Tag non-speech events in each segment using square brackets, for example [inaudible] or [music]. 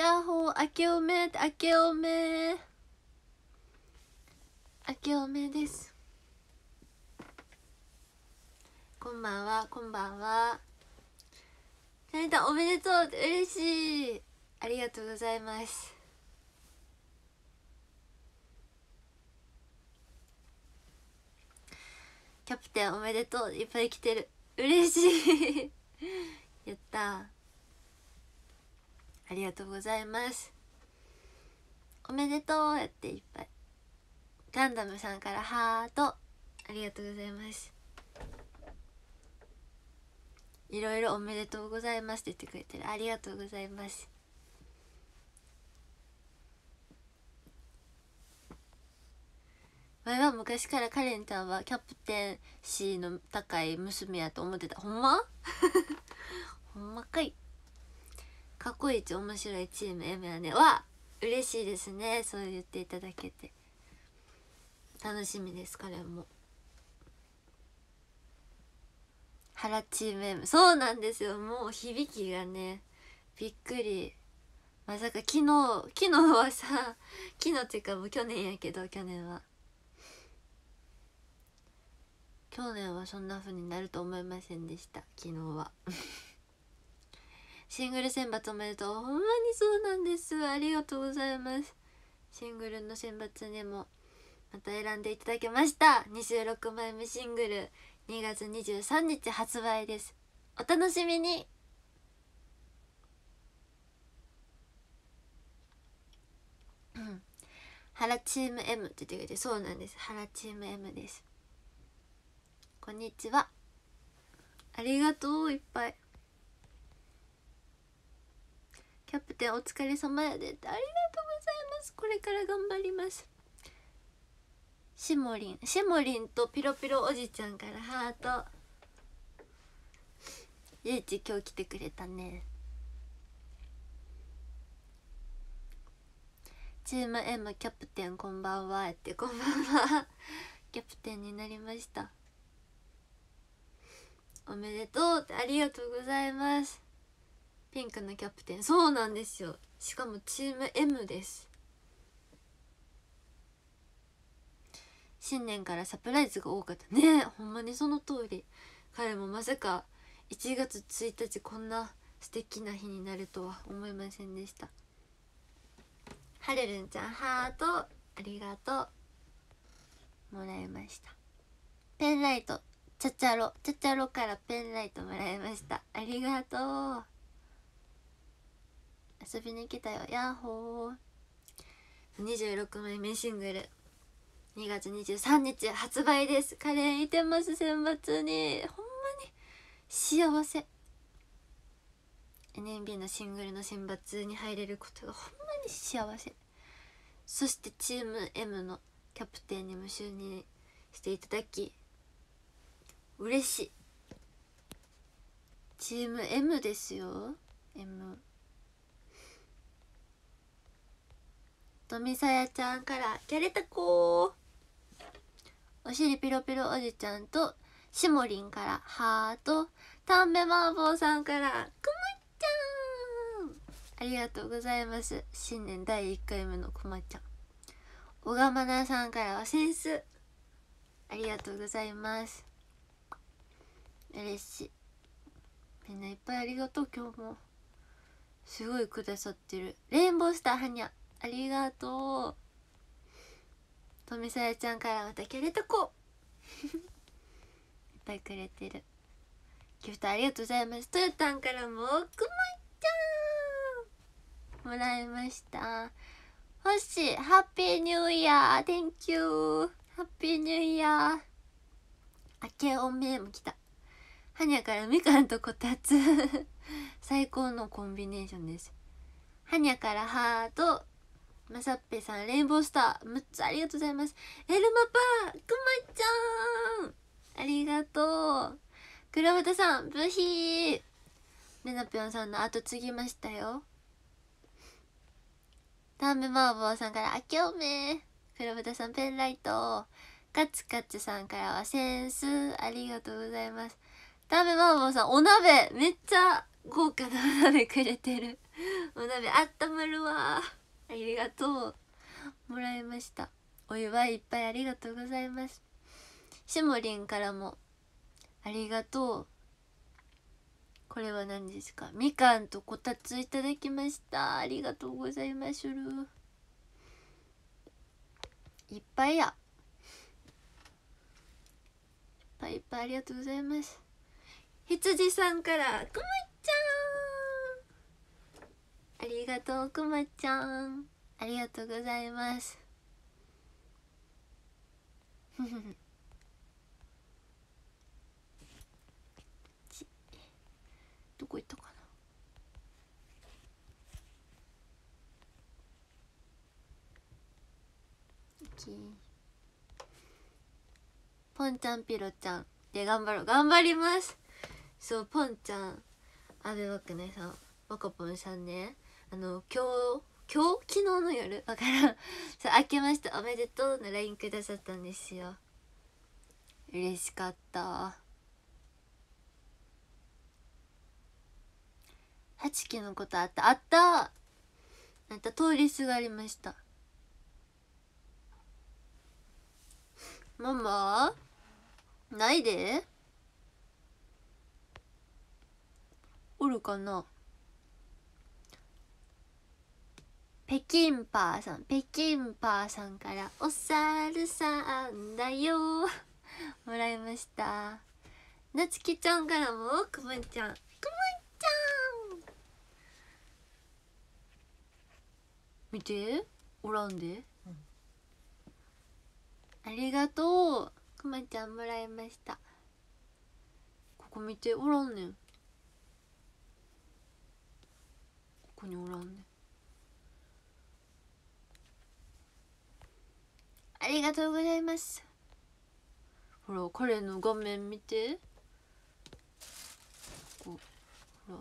やッホー明けおめあけおめあけおめですこんばんはこんばんはされたおめでとう嬉しいありがとうございますキャプテンおめでとういっぱい来てる嬉しい [laughs] やったありがとうございますおめでとうやっていっぱいガンダムさんからハートありがとうございますいろいろおめでとうございますって言ってくれてるありがとうございます前は昔からカレンちゃんはキャプテン C の高い娘やと思ってたほんま [laughs] ほんまかい過去一面白いチーム M やねわ嬉しいですねそう言っていただけて楽しみです彼も原チーム M そうなんですよもう響きがねびっくりまさか昨日昨日はさ [laughs] 昨日っていうかもう去年やけど去年は去年はそんな風になると思いませんでした昨日はシングル選抜おめでとうほんまにそうなんですありがとうございますシングルの選抜にもまた選んでいただきました26枚目シングル2月23日発売ですお楽しみに原チーム M って言ってくれてそうなんです原チーム M ですこんにちはありがとういっぱいキャプテンお疲れ様やで」ってありがとうございますこれから頑張りますしもりんしもりんとピロピロおじちゃんからハートゆうち今日来てくれたねチーム M キャプテンこんばんはってこんばんは [laughs] キャプテンになりましたおめでとうってありがとうございますピンクのキャプテンそうなんですよしかもチーム M です新年からサプライズが多かったねほんまにその通り彼もまさか1月1日こんな素敵な日になるとは思いませんでしたはるるんちゃんハートありがとうもらいましたペンライトチャチャロチャチャロからペンライトもらいましたありがとう遊びに来たよヤッホー26枚目シングル2月23日発売ですカレンいてます選抜にほんまに幸せ NMB のシングルの選抜に入れることがほんまに幸せそしてチーム M のキャプテンにも就任していただき嬉しいチーム M ですよ M とみさやちゃんからキャレたこお尻ピロピロおじちゃんとしもりんからハートたんべまーぼうさんからくまちゃんありがとうございます新年第1回目のくまちゃん小釜奈さんからはセンスありがとうございます嬉しいみんないっぱいありがとう今日もすごいくださってるレインボースターはにゃありがとうとみちゃんからまたキャレタコ [laughs] いっぱいくれてるギフトありがとうございますトヨタンからもくまちゃんもらいました星ハッピーニューイヤー Thank you ハッピーニューイヤー明けおめも来たはにゃからみかんとこたつ [laughs] 最高のコンビネーションですはにゃからハートまさっぺさん、レインボースター、6つありがとうございます。エルマパー、くまちゃんありがとう。ぶたさん、ブヒーめなぴょんさんの後継ぎましたよ。タンメマーボーさんから、あきめくらぶたさん、ペンライト。カツカツさんからは、センス。ありがとうございます。タンメマーボーさん、お鍋めっちゃ豪華なお鍋くれてる。お鍋あったまるわー。ありがとうもらいましたお祝いいっぱいありがとうございますしもりんからもありがとうこれは何ですかみかんとこたついただきましたありがとうございまするいっぱいやいっぱいいっぱいありがとうございます羊さんからくまちゃんありがとうくまちゃんありがとうございます [laughs] どこ行ったかなポンちゃんピロちゃんで頑張ろう頑張りますそうポンちゃん阿部若ねさん若ぽんさんねあの今日今日昨日の夜わからんそう明けましておめでとうの LINE くださったんですよ嬉しかった八木のことあったあったあった通りすがりましたママないでおるかな北京パーさん北京パーさんから「お猿さんだよ」[laughs] もらいましたなつきちゃんからもくまちゃんくまちゃん見ておらんで、ありがとうくまちゃんもらいましたここ見ておらんねんここにおらんねんありがとうございますほら彼の画面見てこうほ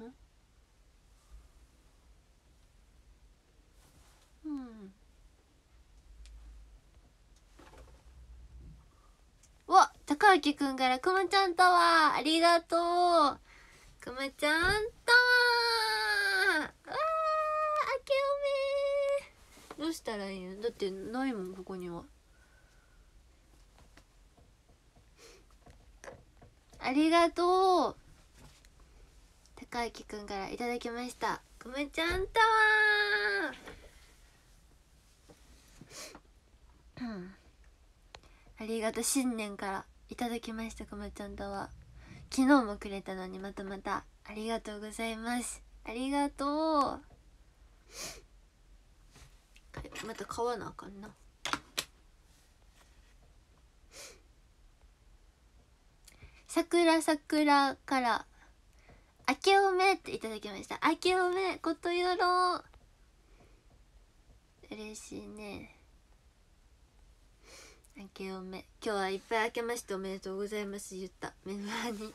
らんうんお高明くんからくまちゃんタワーありがとうくまちゃんたらいいのだってないもんここにはありがとう高明くんからいただきましたくめちゃんタワーありがとう新年からいただきましたくまちゃんタワー昨日もくれたのにまたまたありがとうございますありがとうまた買わなあかんな桜桜から明けおめっていただきました明けおめことよろ嬉しいね明けおめ今日はいっぱい明けましておめでとうございます言ったメンバーに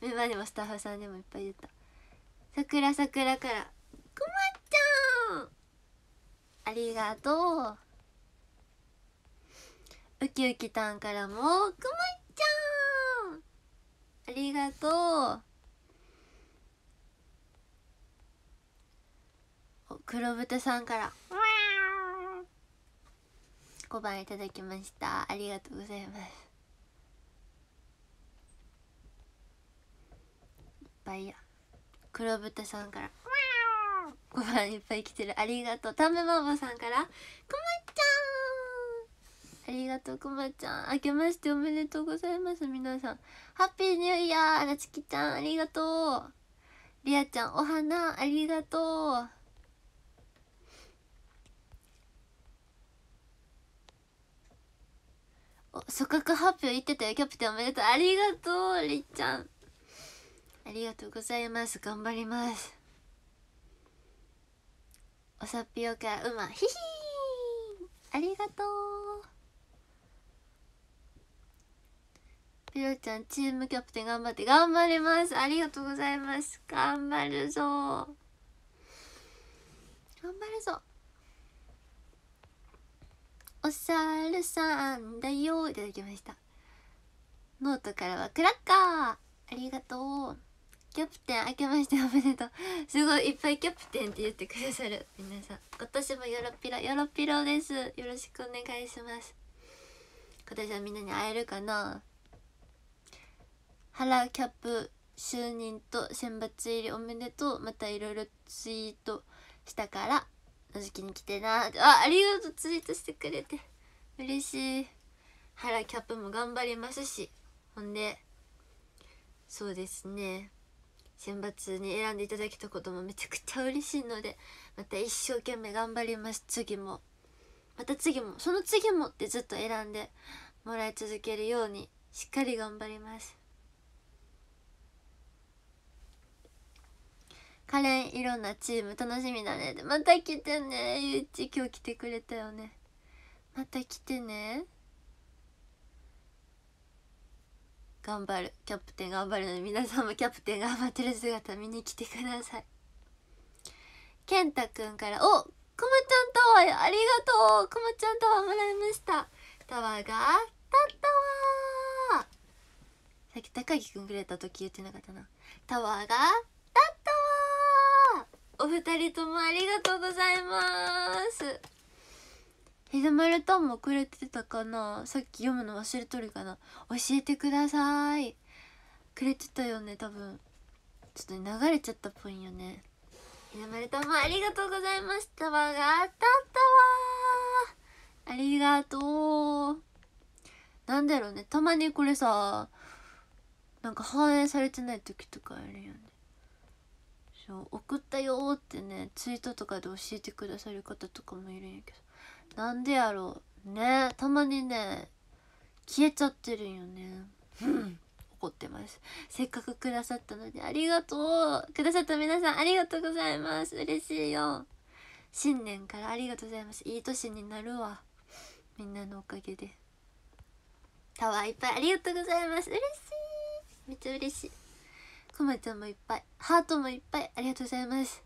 メンバーにもスタッフさんにもいっぱい言った桜桜からくまちゃんありがとうウキウキたんからもくまちゃんありがとう黒豚さんから5番いただきましたありがとうございますいっぱいや黒豚さんからご飯いっぱい来てるありがとうタメママさんからこまちゃんありがとうこまちゃん明けましておめでとうございます皆さんハッピーニューイヤーなつきちゃんありがとうりあちゃんお花ありがとうお組閣発表言ってたよキャプテンおめでとうありがとうりっちゃんありがとうございます頑張りますおさっぴよか馬ひひありがとうピロちゃんチームキャプテン頑張って頑張りますありがとうございます頑張るぞ頑張るぞお猿さんだよいただきましたノートからはクラッカーありがとうキャプテン明けましておめでとうすごいいっぱいキャプテンって言ってくださる皆さん今年もよろぴロよろぴろですよろしくお願いします今年はみんなに会えるかな原キャップ就任と選抜入りおめでとうまたいろいろツイートしたからのじきに来てなあありがとうツイートしてくれて嬉しい原キャップも頑張りますしほんでそうですね選抜に選んでいただけたこともめちゃくちゃ嬉しいのでまた一生懸命頑張ります次もまた次もその次もってずっと選んでもらい続けるようにしっかり頑張りますカレンいろんなチーム楽しみだねまた来てねゆうち今日来てくれたよねまた来てね頑張るキャプテン頑張るので皆さんもキャプテン頑張ってる姿見に来てください健太くんからおくまちゃんタワーありがとうくまちゃんタワーもらいましたタワーがあったタワーさっき高木くんくれた時言ってなかったなタワーがあったタワーお二人ともありがとうございます日ま丸ともくれてたかなさっき読むの忘れとるかな教えてくださいくれてたよね多分ちょっと流れちゃったっぽいよね日ま丸ともありがとうございましたわが当たったわありがとうなんだろうねたまにこれさなんか反映されてない時とかあるよね送ったよってねツイートとかで教えてくださる方とかもいるんやけどなんでやろうねたまにね消えちゃってるんよね [laughs] 怒ってますせっかくくださったのにありがとうくださった皆さんありがとうございます嬉しいよ新年からありがとうございますいい年になるわみんなのおかげでタワーいっぱいありがとうございます嬉しいめっちゃ嬉しいくまちゃんもいっぱいハートもいっぱいありがとうございます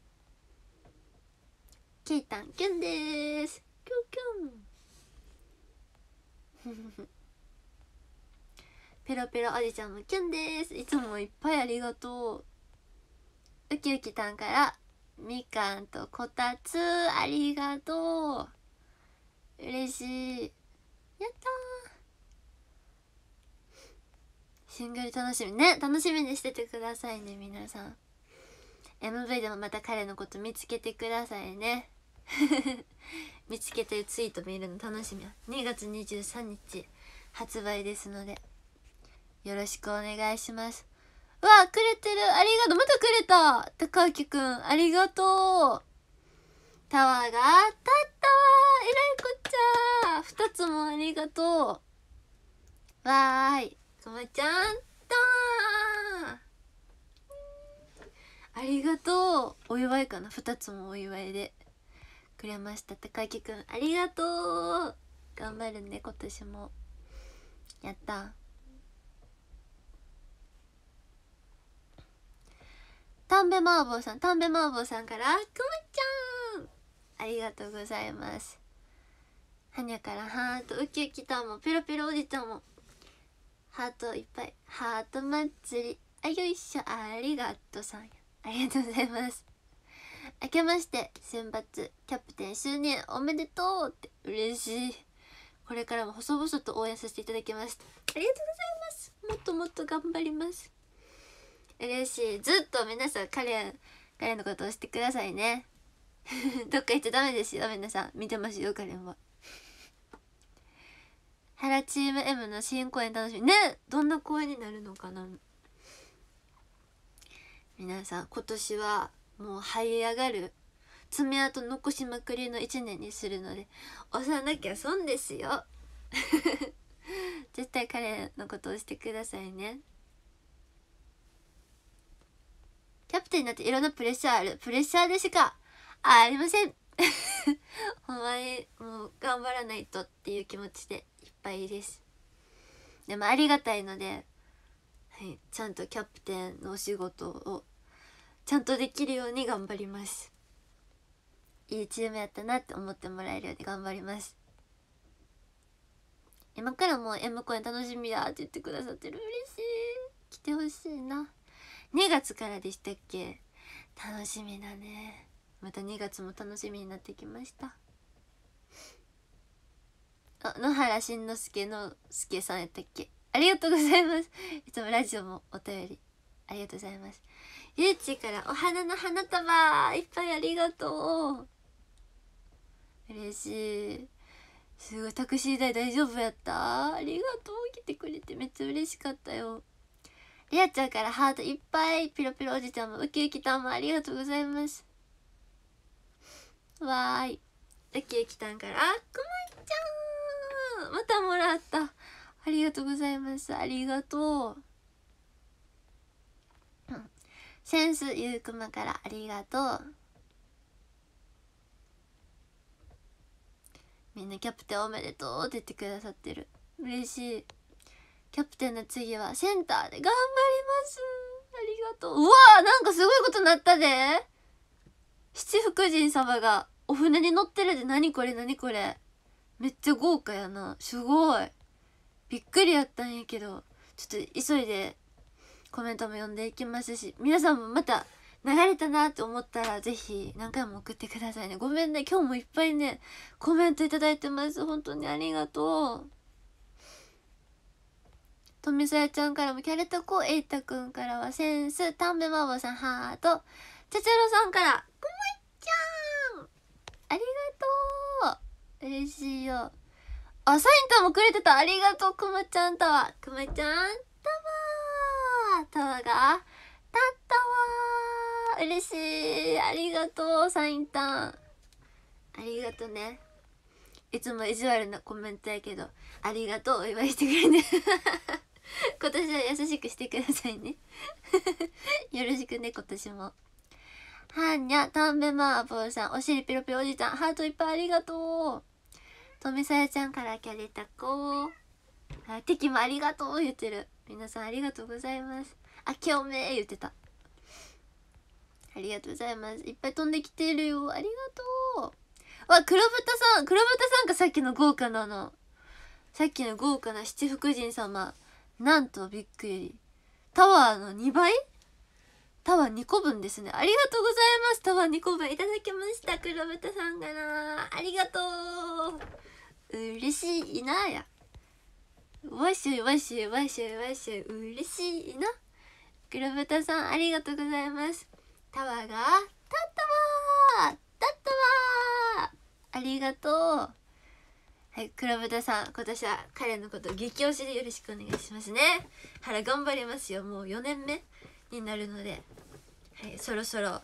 ケイタンキュンですキュンキュン [laughs] ペロペロおじちゃんもキュンですいつもいっぱいありがとうウキウキたんからみかんとこたつありがとう嬉しいやったシングル楽しみね楽しみにしててくださいね皆さん MV でもまた彼のこと見つけてくださいね [laughs] 見つけてツイート見るの楽しみや2月23日発売ですのでよろしくお願いしますわくれてるありがとうまたくれた高木くんありがとうタワーが当たったわえらいこっちゃ2つもありがとうわーいくまちゃんとありがとうお祝いかな2つもお祝いでくれました高木くんありがとう頑張るね今年もやったタンベマーボーさんタンベマーボーさんからくまちゃんありがとうございますはにゃからハートウキウキたもペロペロおじちゃんもハートいっぱいハート祭りあよいしょありがとうさんありがとうございます明けまして選抜キャプテン就任おめでとうって嬉しいこれからも細々と応援させていただきますありがとうございますもっともっと頑張ります嬉しいずっと皆さん彼彼のことをしてくださいね [laughs] どっか行っちゃダメですよ皆さん見てますよ彼は原チーム M の新公演楽しみねどんな公演になるのかな皆さん今年はもう這い上がる爪痕残しまくりの1年にするので押さなきゃ損ですよ [laughs] 絶対彼のことをしてくださいねキャプテンになっていろんなプレッシャーあるプレッシャーでしかありませんほんまにもう頑張らないとっていう気持ちでいっぱいですでもありがたいので、はい、ちゃんとキャプテンのお仕事をちゃんとできるように頑張りますいいチームやったなって思ってもらえるように頑張ります今からもう M 公演楽しみだって言ってくださってる嬉しい来てほしいな2月からでしたっけ楽しみだねまた2月も楽しみになってきましたあ野原しんのすけのすけさんやったっけありがとうございますいつもラジオもお便りありがとうございますゆうちからお花の花束いっぱいありがとう嬉しいすごいタクシー代大丈夫やったありがとう来てくれてめっちゃ嬉しかったよりあちゃんからハートいっぱいピロピロおじちゃんもウキウキたんもありがとうございますわーいウキウキたんからあくまいちゃんまたもらったありがとうございますありがとうセンスゆうくまからありがとうみんなキャプテンおめでとうって言ってくださってる嬉しいキャプテンの次はセンターで頑張りますありがとううわーなんかすごいことになったで七福神様がお船に乗ってるで何これ何これめっちゃ豪華やなすごいびっくりやったんやけどちょっと急いでコメントも読んでいきますし皆さんもまた流れたなって思ったら是非何回も送ってくださいねごめんね今日もいっぱいねコメント頂いてます本当にありがとう富澤ちゃんからもキャレタコエイタくんからはセンスタン麻婆さんハートチャチャロさんからくまちゃんありがとう嬉しいよあサインともくれてたありがとうくまちゃんタワーくまちゃんタワーハートが立ったわ嬉しいありがとうサインターンありがとねいつも意地悪なコメントやけどありがとうお祝いしてくれて [laughs] 今年は優しくしてくださいね [laughs] よろしくね今年もはんにゃたんべまーぼーさんおしりぴろぴろおじちゃんハートいっぱいありがとうとみさやちゃんからキャリタコー敵もありがとう言ってる皆さんありがとうございますあきおめ言ってたありがとうございますいっぱい飛んできてるよありがとうわ黒豚さん黒豚さんがさっきの豪華なのさっきの豪華な七福神様なんとびっくりタワーの2倍タワー2個分ですねありがとうございますタワー2個分いただきました黒豚さんがなありがとう嬉しいなやわしわしわしわし嬉しいな黒豚さんありがとうございますタワーが立ったわ立ったわありがとうはい黒豚さん今年は彼のこと激推しでよろしくお願いしますね原頑張りますよもう4年目になるのではいそろそろあ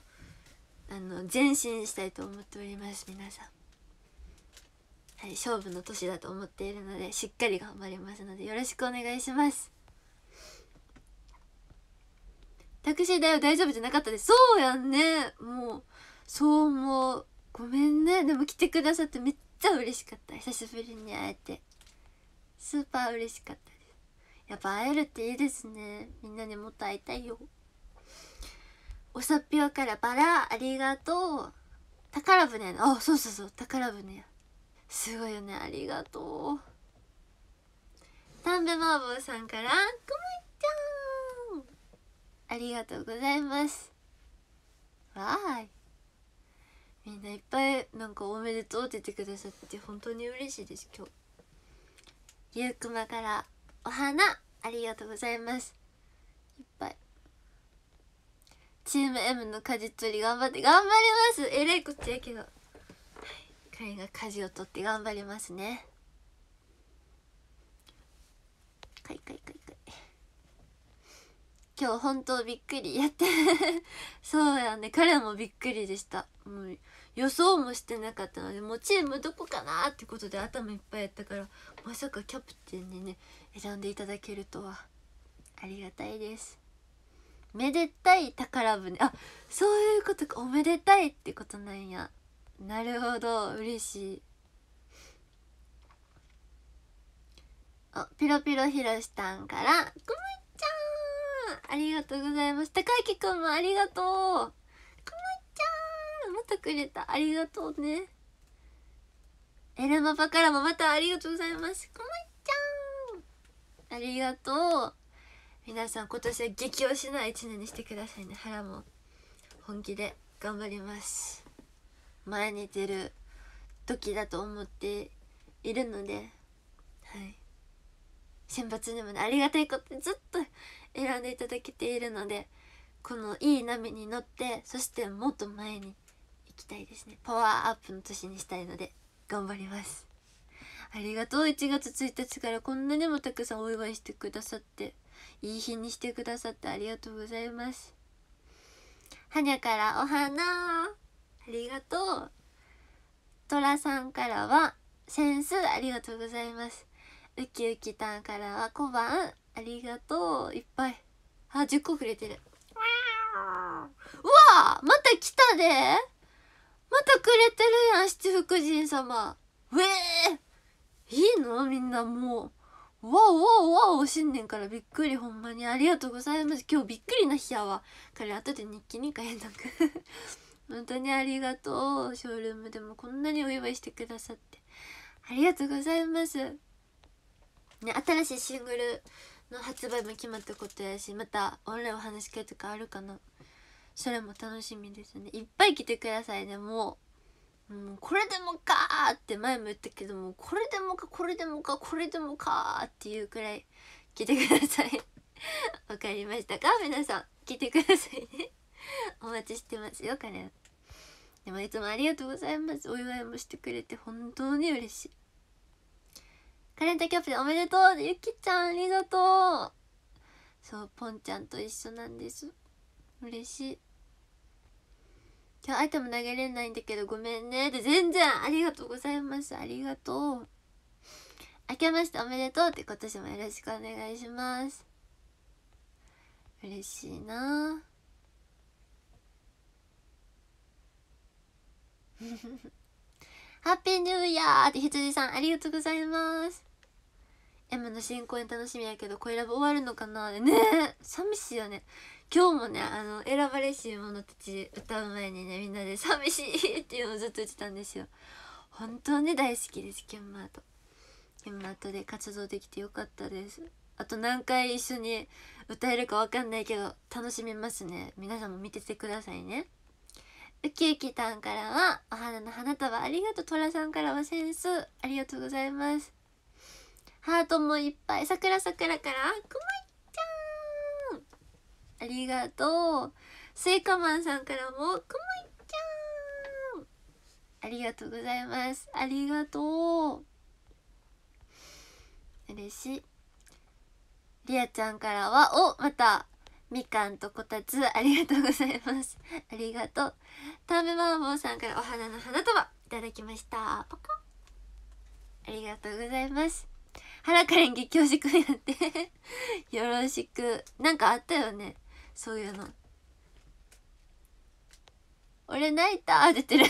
の前進したいと思っております皆さんはい、勝負の年だと思っているのでしっかり頑張りますのでよろしくお願いしますタクシー代は大丈夫じゃなかったですそうやんねもうそう思うごめんねでも来てくださってめっちゃ嬉しかった久しぶりに会えてスーパー嬉しかったですやっぱ会えるっていいですねみんなにもっと会いたいよおさっぴょからバラありがとう宝船のあそうそうそう宝船やすごいよねありがとう丹部麻婆さんからくまちゃんありがとうございますわーいみんないっぱいなんかおめでとうって言ってくださって本当に嬉しいです今日ゆうくまからお花ありがとうございますいっぱいチーム M の果実取り頑張って頑張りますえらいこっちゃやけどカイが舵を取って頑張りますねかいかいかいかい今日本当びっくりやって [laughs] そうやね彼もびっくりでしたもう予想もしてなかったのでもうチームどこかなってことで頭いっぱいやったからまさかキャプテンにね選んでいただけるとはありがたいですめでたい宝船あそういうことかおめでたいってことなんやなるほど嬉しいあピロピロひろしたんからくまちゃんありがとうございます高木くんもありがとうくまちゃんまたくれたありがとうねエルマパからもまたありがとうございますくまちゃんありがとう皆さん今年は激推しな1年にしてくださいね腹も本気で頑張ります前に出る時だと思っているので、はい、選抜にもねありがたいことずっと選んでいただけているのでこのいい波に乗ってそしてもっと前に行きたいですねパワーアップの年にしたいので頑張りますありがとう1月1日からこんなにもたくさんお祝いしてくださっていい日にしてくださってありがとうございますはにゃからお花ありがとうトラさんからはセンスありがとうございますウキウキたんからは小判ありがとういっぱいあ10個くれてるうわまた来たでまたくれてるやん七福神様うえー、いいのみんなもうわおわおわお新年からびっくりほんまにありがとうございます今日びっくりな日やわ彼後で日記に変えなく本当にありがとうショールームでもこんなにお祝いしてくださってありがとうございますね新しいシングルの発売も決まったことやしまたオンラインお話し会とかあるかなそれも楽しみですねいっぱい来てくださいねもうもうこれでもかーって前も言ったけどもこれでもかこれでもかこれでもかーっていうくらい来てください [laughs] わかりましたか皆さん来てくださいねお待ちしてますよカレンでもいつもありがとうございますお祝いもしてくれて本当に嬉しいカレンタキャプテンおめでとうゆきちゃんありがとうそうポンちゃんと一緒なんです嬉しい今日アイテム投げれないんだけどごめんねで、全然ありがとうございますありがとう明けましておめでとうって今年もよろしくお願いします嬉しいなハッピーニューイヤーって羊さんありがとうございます。M の新公演楽しみやけど、恋ラブ終わるのかなね [laughs] 寂しいよね。今日もね、あの、選ばれし者たち歌う前にね、みんなで寂しいっていうのをずっと言ってたんですよ。本当に大好きです、キャンマート。キュンマートで活動できてよかったです。あと何回一緒に歌えるかわかんないけど、楽しみますね。皆さんも見ててくださいね。ウキウキたんからはお花の花束ありがとうトラさんからはセンスありがとうございますハートもいっぱいさくらさくらからくまいちゃんありがとうスイカマンさんからもくまいちゃんありがとうございますありがとう嬉しいりあちゃんからはおまたみかんとこたつありがとうございます [laughs] ありがとうタメマーボーさんからお花の花束いただきましたパカありがとうございます原かれん激うじくやって [laughs] よろしくなんかあったよねそういうの俺泣いた出てる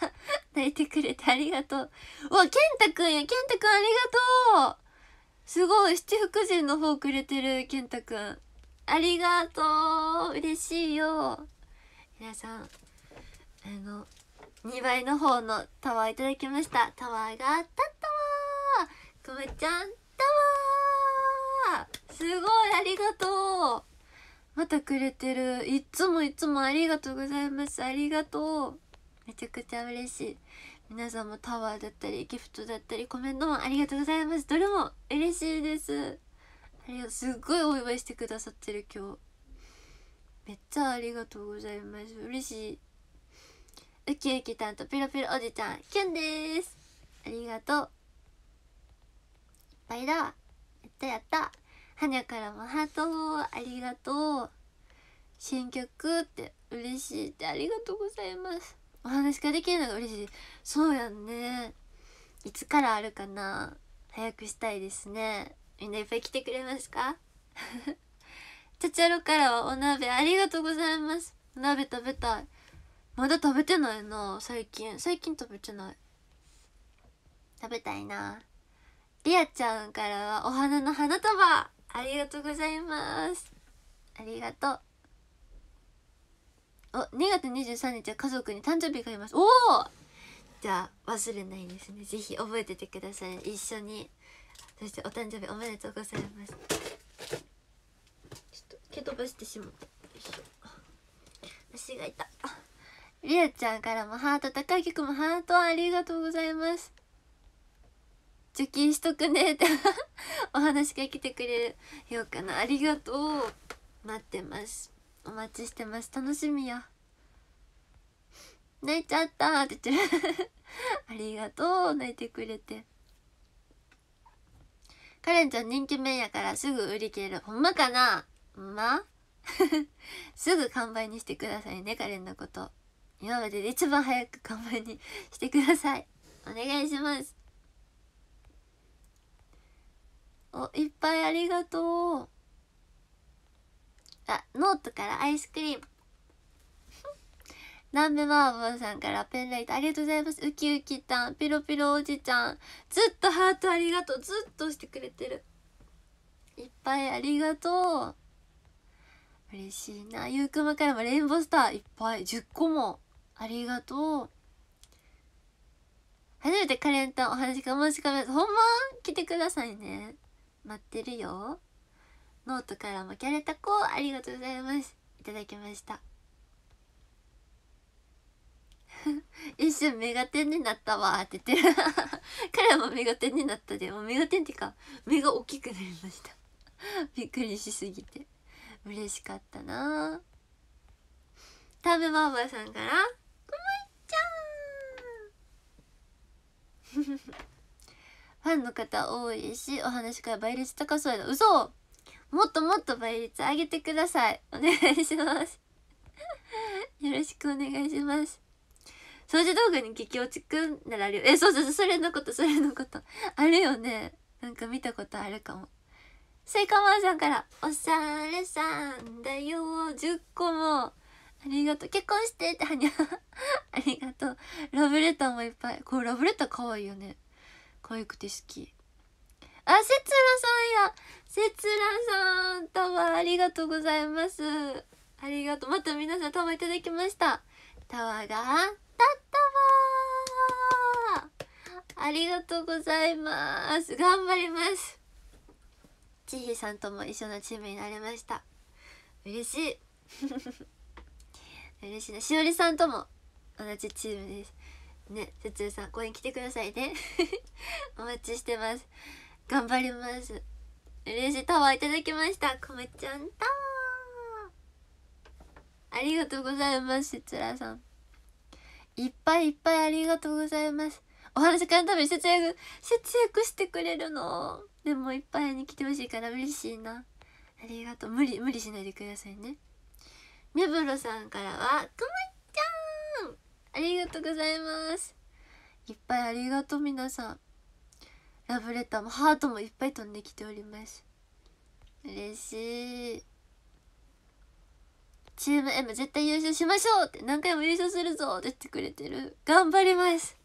[laughs] 泣いてくれてありがとううわンタくんやンタくんありがとうすごい七福神の方くれてるンタくんありがとう嬉しいよ皆さんあの2倍の方のタワーいただきましたタワーがあったタワーくむちゃんタワーすごいありがとうまたくれてるいつもいつもありがとうございますありがとうめちゃくちゃ嬉しい皆さんもタワーだったりギフトだったりコメントもありがとうございますどれも嬉しいですありがとうすっごいお祝いしてくださってる今日めっちゃありがとうございます嬉しいウキウキたんとピロピロおじちゃんキュンですありがとういっぱいだやったやったはにゃからもハートありがとう新曲って嬉しいってありがとうございますお話ができるのが嬉しいそうやんねいつからあるかな早くしたいですねみんないっぱい来てくれますか [laughs] チャチャロからはお鍋ありがとうございますお鍋食べたいまだ食べてないな最近最近食べてない食べたいなリアちゃんからはお花の花束ありがとうございますありがとうお2月23日は家族に誕生日がいますおおじゃあ忘れないですねぜひ覚えててください一緒にそしてお誕生日おめでとうございますちょっと蹴飛ばしてしまった足が痛りあちゃんからもハート高くんもハートありがとうございます貯金しとくねって [laughs] お話が来てくれるようかなありがとう待ってますお待ちしてます楽しみや泣いちゃったって言ってる [laughs] ありがとう泣いてくれて。カレンちゃん人気麺やからすぐ売り切れる。ほんまかなほんま [laughs] すぐ完売にしてくださいね、カレンのこと。今までで一番早く完売にしてください。お願いします。お、いっぱいありがとう。あ、ノートからアイスクリーム。南部マーボーさんからペンライトありがとうございますウキウキたんピロピロおじちゃんずっとハートありがとうずっとしてくれてるいっぱいありがとう嬉しいなゆうくまからもレインボースターいっぱい10個もありがとう初めてカレンタンお話が申し込めほんま来てくださいね待ってるよノートからもキャレタコありがとうございますいただきました [laughs] 一瞬メガテンになったわって言ってる [laughs] 彼もメガテンになったでもうメガテンっていうか目が大きくなりました [laughs] びっくりしすぎて嬉しかったな食べばあばさんから「くまいちゃん!」ファンの方多いしお話から倍率高そうやな嘘もっともっと倍率上げてくださいお願いしますよろしくお願いします掃除道具に激落ちくんならあるよ。え、そうそうそう、それのこと、それのこと。あるよね。なんか見たことあるかも。スイカマンさんから、おしゃれさんだよ、10個も。ありがとう。結婚してって、はにゃ。[laughs] ありがとう。ラブレターもいっぱい。これラブレター可愛いよね。可愛くて好き。あ、せつらさんや。せつらさん、たまありがとうございます。ありがとう。また皆さん、たまいただきました。タワーがったったわありがとうございます頑張りますちひさんとも一緒のチームになれました嬉しい [laughs] 嬉しいなしおりさんとも同じチームですねつつさん公園来てくださいね [laughs] お待ちしてます頑張ります嬉しいタワーいただきましたこめちゃんタワーありがとうございますしつらさんいっぱいいっぱいありがとうございますお話からために節約節約してくれるのでもいっぱいに来てほしいから嬉しいなありがとう無理無理しないでくださいねみぶろさんからはくまちゃんありがとうございますいっぱいありがとう皆さんラブレターもハートもいっぱい飛んできております嬉しいチーム M 絶対優勝しましょうって何回も優勝するぞって言ってくれてる頑張ります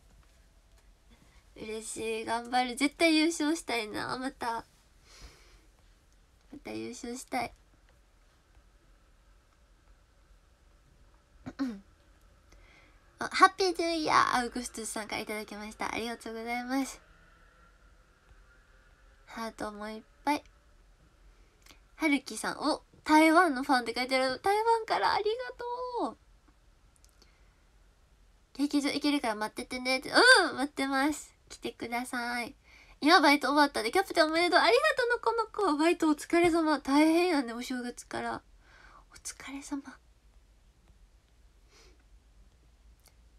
嬉しい頑張る絶対優勝したいなまたまた優勝したい [coughs] あハッピーデュイヤーアウグストゥスさんから頂きましたありがとうございますハートもいっぱいはるきさんお台湾のファンって書いてある台湾からありがとう劇場行けるから待っててねってうん待ってます来てください今バイト終わったでキャプテンおめでとうありがとうのこの子バイトお疲れ様大変やねお正月からお疲れ様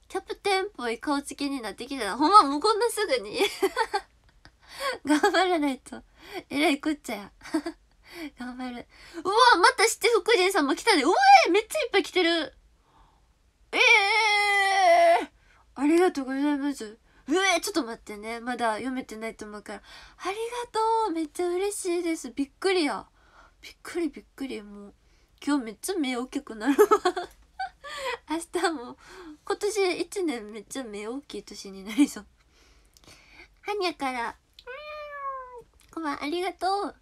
キャプテンっぽい顔つきになってきたらほんまもうこんなすぐに [laughs] 頑張らないとえらいこっちゃや [laughs] 頑張る。うわまた七福神様来たで。うわえめっちゃいっぱい来てる。ええー、ありがとうございます。うえちょっと待ってね。まだ読めてないと思うから。ありがとうめっちゃ嬉しいです。びっくりや。びっくりびっくり。もう、今日めっちゃ目大きくなるわ [laughs] 明日も、今年一年めっちゃ目大きい年になりそう。はにゃから、こんばんありがとう。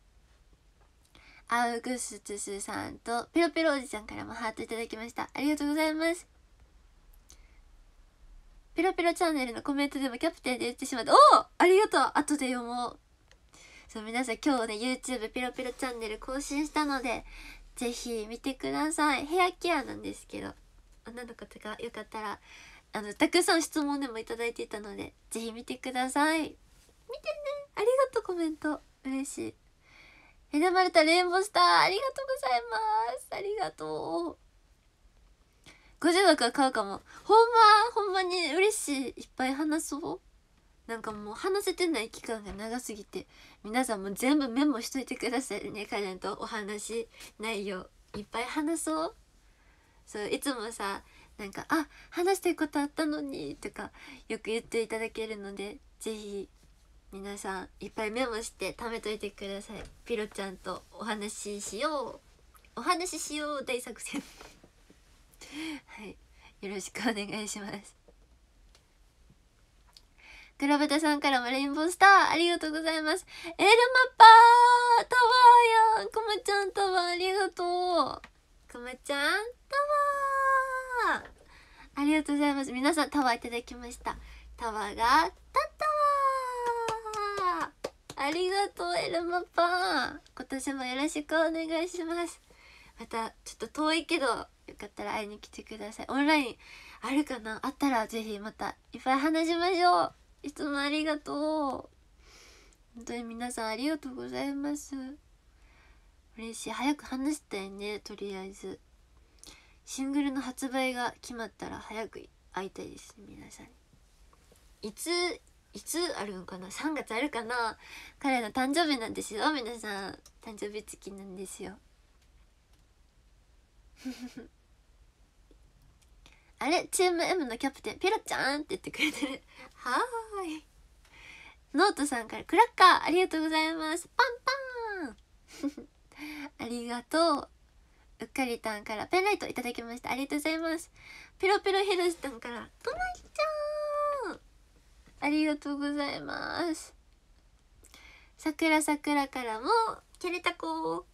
アウグストゥスさんとペロペロおじちゃんからもハートいただきましたありがとうございますペロペロチャンネルのコメントでもキャプテンで言ってしまっておおありがとう後で読もうそう皆さん今日ね YouTube ペロペロチャンネル更新したのでぜひ見てくださいヘアケアなんですけど女の子とかよかったらあのたくさん質問でもいただいていたのでぜひ見てください見てねありがとうコメント嬉しい選ばれたレインボースターありがとうございますありがとう50枠は買うかもほんまほんまに嬉しいいっぱい話そうなんかもう話せてない期間が長すぎて皆さんも全部メモしといてくださいねカレンとお話内容いっぱい話そうそういつもさなんか「あ話したいことあったのに」とかよく言っていただけるので是非皆さんいっぱいメモして貯めといてくださいピロちゃんとお話ししようお話ししよう大作戦 [laughs] はいよろしくお願いしますくらブたさんからもレインボースターありがとうございますエルマパータワーやくまちゃんタワーありがとうくまちゃんタワーありがとうございます皆さんタワーいただきましたタワーがたったありがとうエルマパン今年もよろしくお願いしますまたちょっと遠いけどよかったら会いに来てくださいオンラインあるかなあったらぜひまたいっぱい話しましょういつもありがとう本当に皆さんありがとうございます嬉しい早く話したいねとりあえずシングルの発売が決まったら早く会いたいです皆さんにいついつあるのかな3月あるかな彼の誕生日なんですよ皆さん誕生日付きなんですよ [laughs] あれチーム M のキャプテンピロちゃんって言ってくれてるはーいノートさんからクラッカーありがとうございますパンパン [laughs] ありがとううっかりたんからペンライトいただきましたありがとうございますペロペロヘルスさんからとまきちゃんありがとうございますささくらくらからもキャレタコ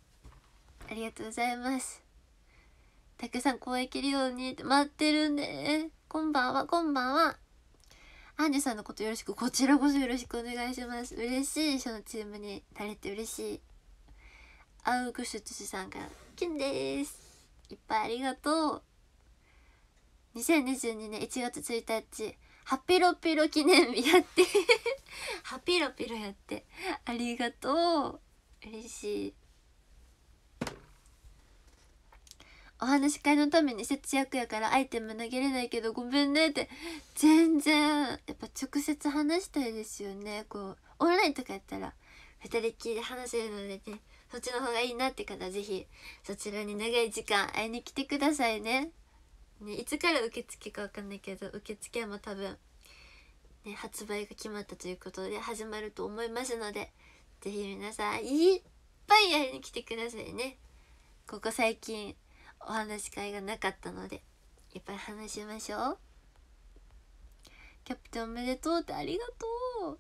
ありがとうございますたくさんこういけるように待ってるんでこんばんはこんばんはアンジュさんのことよろしくこちらこそよろしくお願いします嬉しいそのチームに慣れて嬉しいアウグシュツシさんからキュンですいっぱいありがとう2022年1月1日ハピロピロ記念日やって [laughs] ハピロピロやってありがとう嬉しいお話し会のために節約やからアイテム投げれないけどごめんねって全然やっぱ直接話したいですよねこうオンラインとかやったら2人きりで話せるのでねそっちの方がいいなって方是非そちらに長い時間会いに来てくださいね。ね、いつから受付か分かんないけど受付も多分、ね、発売が決まったということで始まると思いますので是非皆さんいっぱいやりに来てくださいねここ最近お話し会がなかったのでいっぱい話しましょうキャプテンおめでとうってありがとう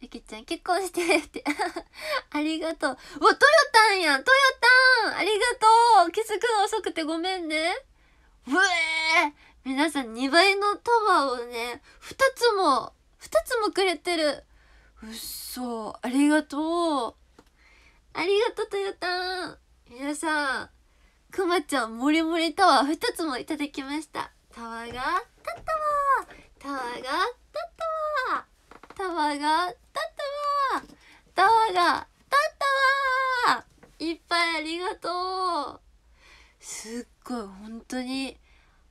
ゆきちゃん結婚してって [laughs] ありがとううわトヨタンやんトヨタンありがとう気づくの遅くてごめんねふえー、皆さん2倍のタワーをね、2つも、2つもくれてる。うっそ、ありがとう。ありがとう、トヨタン。皆さん、くまちゃん、もりもりタワー2つもいただきました。タワーが、たったわタワーが、たったわタワーが、たったわタワーが、たったわいっぱいありがとうすっごい本当に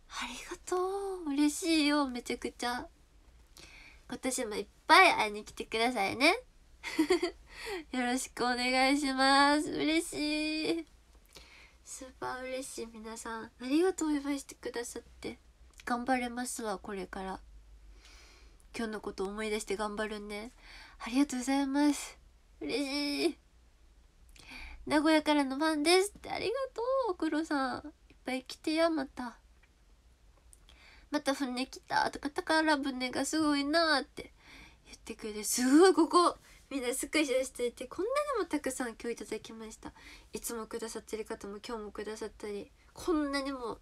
ありがとう嬉しいよめちゃくちゃ今年もいっぱい会いに来てくださいね [laughs] よろしくお願いします嬉しいスーパー嬉しい皆さんありがとうお祝いしてくださって頑張れますわこれから今日のこと思い出して頑張るんでありがとうございます嬉しい名古屋からのファンですってありがとうおくろさんぱい来てやまたまた船来たとか宝船がすごいなって言ってくれてすごいここみんなスクショしていてこんなにもたくさん今日いただきましたいつもくださってる方も今日もくださったりこんなにも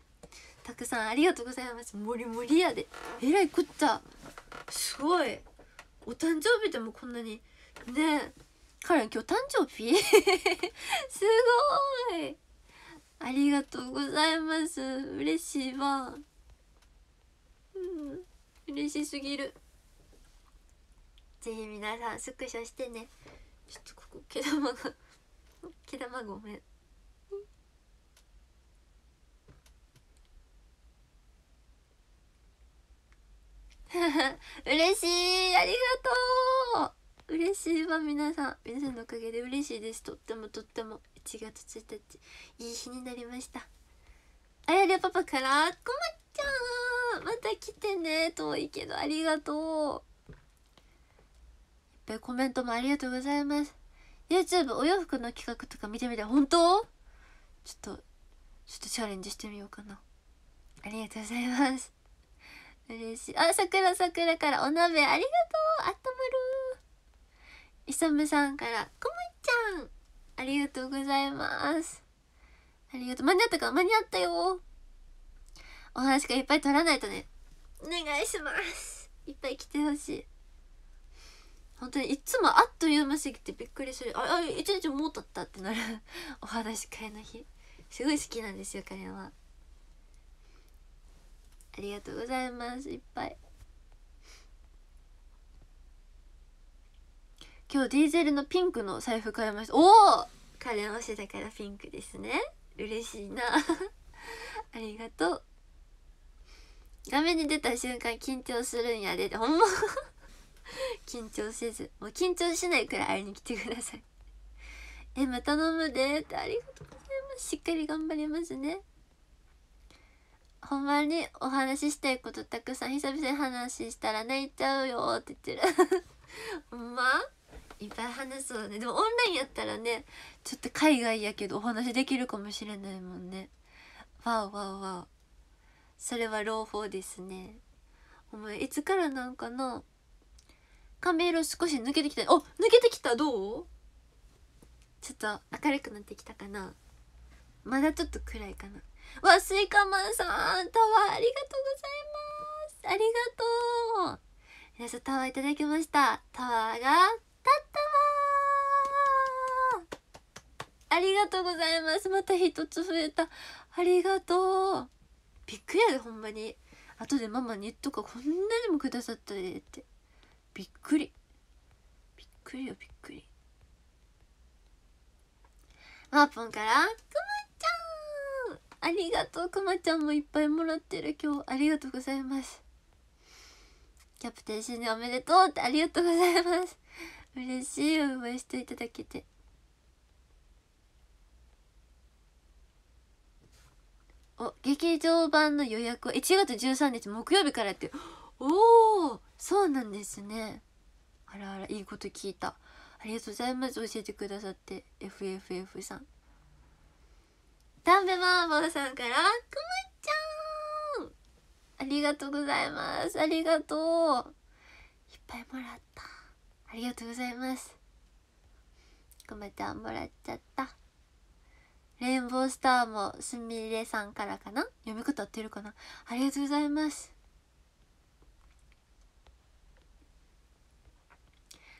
たくさんありがとうございますもりもりやでえらいこったすごいお誕生日でもこんなにねえ彼今日誕生日 [laughs] すごいありがとうございます嬉しいわうん嬉しすぎるぜひ皆さんスクショしてねちょっとここ毛玉が [laughs] 毛玉ごめん [laughs] 嬉しいありがとう嬉しいわ皆さん皆さんのおかげで嬉しいですとってもとっても。1月1日いい日になりましたあやりパパからこまちゃんまた来てね遠いけどありがとういっぱいコメントもありがとうございます YouTube お洋服の企画とか見てみて本当ちょっとちょっとチャレンジしてみようかなありがとうございます嬉しいあさくらさくらからお鍋ありがとうあったまるいさむさんからこまちゃんありがとうございますありがとう間に合ったか間に合ったよお話がいっぱい取らないとねお願いしますいっぱい来てほしい本当にいつもあっという間すぎてびっくりするああ一日もう経ったってなるお話会の日すごい好きなんですよ彼はありがとうございますいっぱい今日ディーゼルのピンクの財布買いましたおお彼押してたからピンクですね嬉しいな [laughs] ありがとう画面に出た瞬間緊張するんやでほんま [laughs] 緊張せずもう緊張しないくらい会いに来てくださいえまた飲むでってありがとうございますしっかり頑張りますねほんまにお話ししたいことたくさん久々に話したら泣いちゃうよって言ってる [laughs] ほんまいっぱい話そうねでもオンラインやったらねちょっと海外やけどお話できるかもしれないもんねわおわおわおそれは朗報ですねお前いつからなんかな髪色少し抜けてきたお抜けてきたどうちょっと明るくなってきたかなまだちょっと暗いかなわスイカマンさんタワーありがとうございますありがとう皆さんタワーいただきましたタワーがったわありがとうございますまた一つ増えたありがとうびっくりやでほんまに後でママに言っとかこんなにもくださったでってびっくりびっくりよびっくりマーポンからくまちゃんありがとうくまちゃんもいっぱいもらってる今日ありがとうございますキャプテン死におめでとうってありがとうございます嬉しい応いしていただけてお劇場版の予約は1月13日木曜日からっておおそうなんですねあらあらいいこと聞いたありがとうございます教えてくださって FFF さんダンベマーボーさんからくまちゃんありがとうございますありがとういっぱいもらったありがとうございますコメントんもらっちゃったレインボースターもすみれさんからかな読み方合ってるかなありがとうございます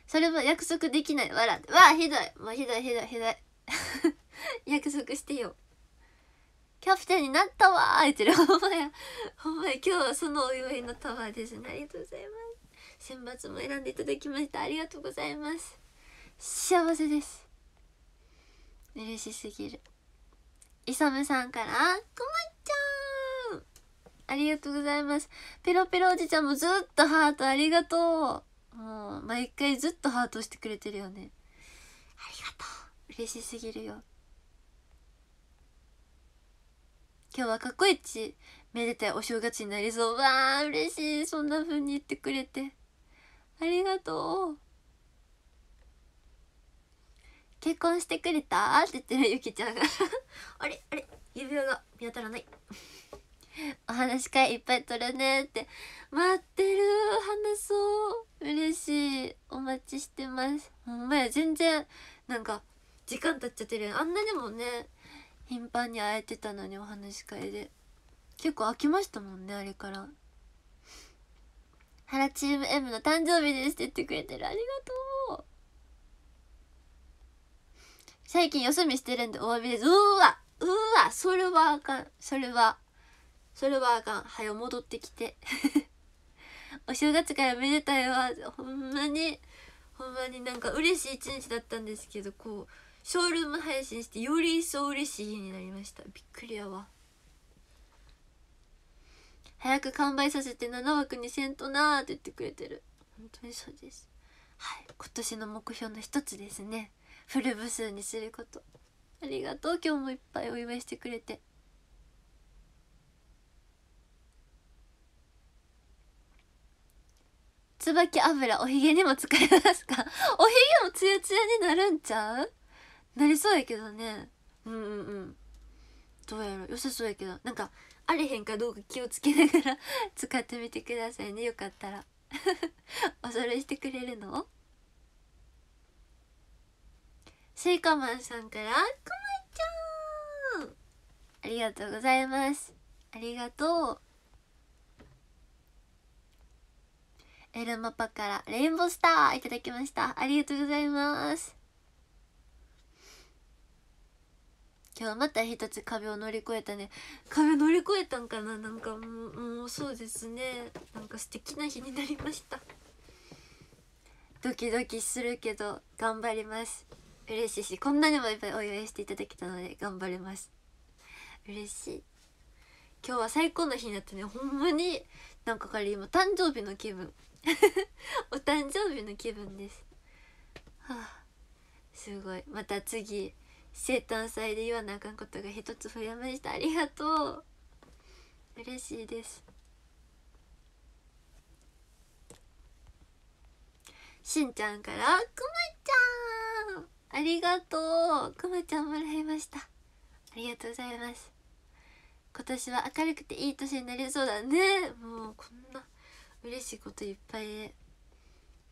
それも約束できないわらわあひどいもうひどいひどいひどい [laughs] 約束してよキャプテンになったわーってるほんまやほんまや今日はそのお祝いのタワーですねありがとうございます選抜も選んでいただきましてありがとうございます幸せです嬉しすぎるいさむさんからこまちゃんありがとうございますペロペロおじちゃんもずっとハートありがとうもう毎回ずっとハートしてくれてるよねありがとう嬉しすぎるよ今日は過去一めでたいお正月になりそうわあ嬉しいそんな風に言ってくれてありがとう結婚してくれたって言ってるゆきちゃんが [laughs] あれあれ指輪が見当たらない [laughs] お話会いっぱい取るねって待ってる話そう嬉しいお待ちしてますほんまや全然なんか時間経っちゃってるあんなにもね頻繁に会えてたのにお話会で結構飽きましたもんねあれから原チーム M の誕生日ですって言ってくれてるありがとう最近よそ見してるんでお詫びですうわうわそれはあかんそれはそれはあかんはよ戻ってきて [laughs] お正月からめでたいわほんまにほんまになんか嬉しい一日だったんですけどこうショールーム配信してより一層嬉しい日になりましたびっくりやわ早く完売させて7枠にせんとなーって言ってくれてる本当にそうですはい今年の目標の一つですねフル部数にすることありがとう今日もいっぱいお祝いしてくれて椿油おひげにも使えますか [laughs] おひげもツヤツヤになるんちゃうなりそうやけどねうんうんうんどうやろ良さそうやけどなんかあれへんかどうか気をつけながら [laughs] 使ってみてくださいねよかったら恐れ [laughs] してくれるのスイカマンさんからくまちゃんありがとうございますありがとうエルマパからレインボースターいただきましたありがとうございます今日また一つ壁を乗り越えたね壁乗り越えたんかななんかもうそうですねなんか素敵な日になりましたドキドキするけど頑張ります嬉しいしこんなにもいっぱいお祝いしていただけたので頑張れます嬉しい今日は最高の日になったねほんまになんか彼今誕生日の気分 [laughs] お誕生日の気分ですはあすごいまた次生誕祭で言わなあかんことが一つ増えましたありがとう嬉しいですしんちゃんからくまちゃんありがとうくまちゃんもらいましたありがとうございます今年は明るくていい年になりそうだねもうこんな嬉しいこといっぱいで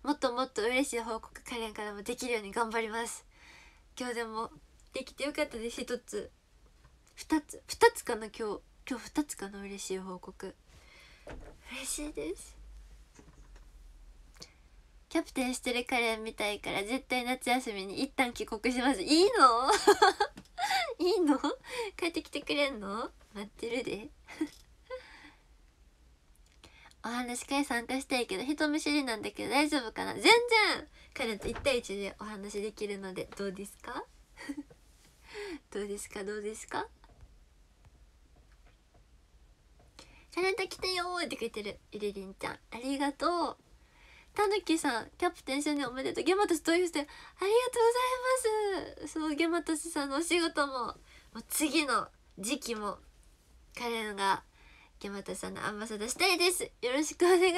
もっともっと嬉しい報告カレンからもできるように頑張ります今日でもできてよかったです一つ二つ二つかな今日今日二つかな嬉しい報告嬉しいですキャプテンしてる彼みたいから絶対夏休みに一旦帰国しますいいの [laughs] いいの帰ってきてくれんの待ってるで [laughs] お話会参加したいけど人見知りなんだけど大丈夫かな全然彼と1対1でお話できるのでどうですかどうですかどうですかカレン来たよーって書いてるイレリンちゃんありがとうたぬきさんキャプテン就任おめでとうゲマトス投票してありがとうございますそうゲマトスさんのお仕事ももう次の時期も彼レがゲマトスさんのアンバサダーしたいですよろしくお願いし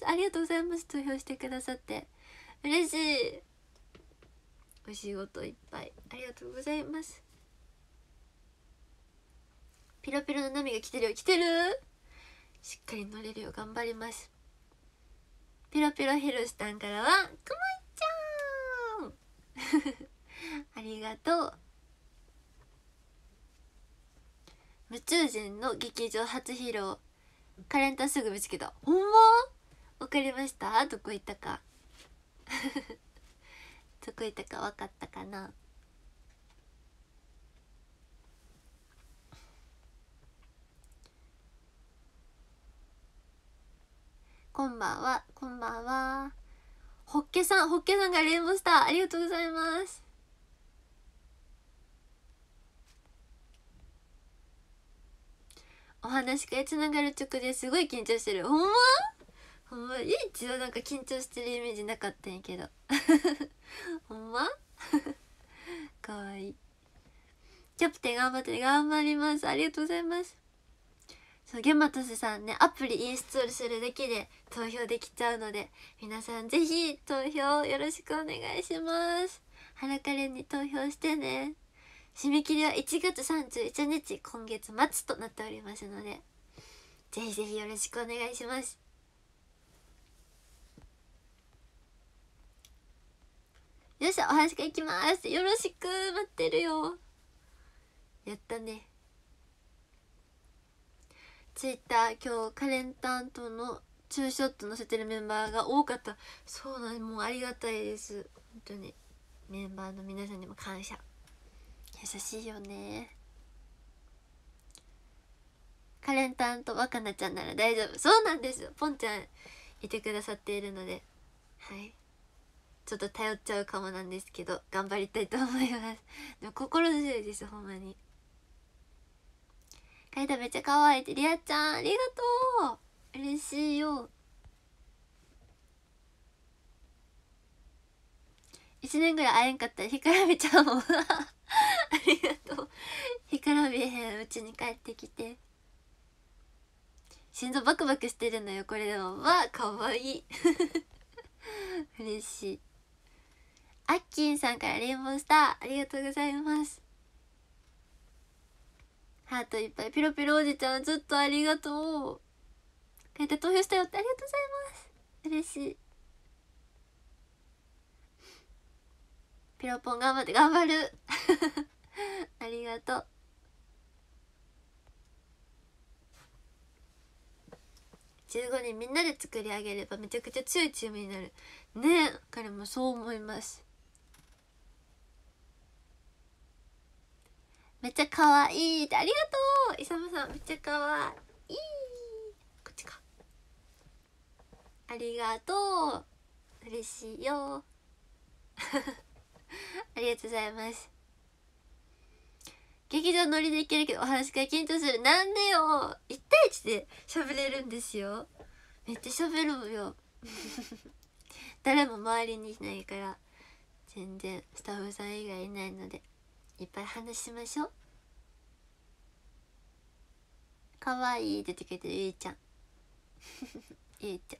ますありがとうございます投票してくださって嬉しいお仕事いっぱいありがとうございますピロピロの波が来てるよ来てるしっかり乗れるよ頑張りますピロピロヘルスタンからはくまいちゃん [laughs] ありがとう夢中人の劇場初披露カレンタすぐ見つけたほんまわかりましたどこ行ったか [laughs] どこ行ったか分かったかなこんばんはこんばんはホッケさんホッケさんがレインボースターありがとうございますお話会つながる直ですごい緊張してるほんまほんま唯一はなんか緊張してるイメージなかったんやけど [laughs] ほんま [laughs] かわいいキャプテン頑張って頑張りますありがとうございますそうゲマトスさんねアプリインストールするだけで投票できちゃうので皆さんぜひ投票よろしくお願いします原ラカレンに投票してね締め切りは1月31日今月末となっておりますのでぜひぜひよろしくお願いしますよっしゃお話がいきますよろしく待ってるよやったねツイッター今日カレン担当のツーショット載せてるメンバーが多かったそうなんもうありがたいです本当にメンバーの皆さんにも感謝優しいよねカレンタンと若菜ちゃんなら大丈夫そうなんですよポンちゃんいてくださっているのではいちょっと頼っちゃうかもなんですけど頑張りたいと思いますでも心強いですほんまにカイトめっちゃ可愛いってリアちゃんありがとう嬉しいよ1年ぐらい会えんかったらひからびちゃうも [laughs] ありがとうひからびへんうちに帰ってきて心臓バクバクしてるのよこれでもわあかわいい [laughs] 嬉しいあっきんさんからレインボースターありがとうございますハートいっぱい。ピロピロおじちゃん、ずっとありがとう。こうって投票したよってありがとうございます。嬉しい。ピロポン頑張って、頑張る。[laughs] ありがとう。15人みんなで作り上げればめちゃくちゃ強いチームになるねえ彼もそう思いますめっちゃ可愛いありがとういさむさんめっちゃ可愛いこっちかありがとう嬉しいよ [laughs] ありがとうございます劇場乗りで行けるけどお話会緊張するなんでよ一対一で喋れるんですよめっちゃ喋るよ [laughs] 誰も周りにいないから全然スタッフさん以外いないのでいっぱい話しましょうかわいい出てきてゆいちゃん [laughs] ゆいちゃん